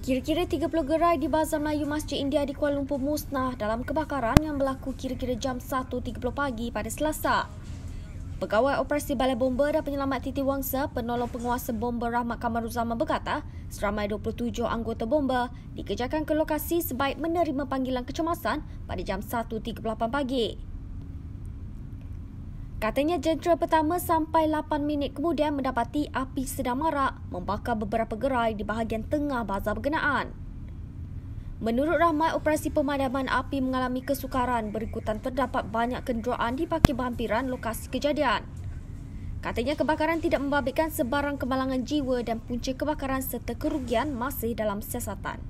Kira-kira 30 gerai di Bazar Melayu Masjid India di Kuala Lumpur musnah dalam kebakaran yang berlaku kira-kira jam 1.30 pagi pada Selasa. Pegawai Operasi Balai Bomba dan Penyelamat Titi Wangsa, penolong penguasa bomba Rahmat Kamaruzaman berkata, seramai 27 anggota bomba dikejarkan ke lokasi sebaik menerima panggilan kecemasan pada jam 1.38 pagi. Katanya jentera pertama sampai 8 minit kemudian mendapati api sedang marak membakar beberapa gerai di bahagian tengah bazar berkenaan. Menurut ramai operasi pemadaman api mengalami kesukaran berikutan terdapat banyak kenderaan di parkir berhampiran lokasi kejadian. Katanya kebakaran tidak membabitkan sebarang kemalangan jiwa dan punca kebakaran serta kerugian masih dalam siasatan.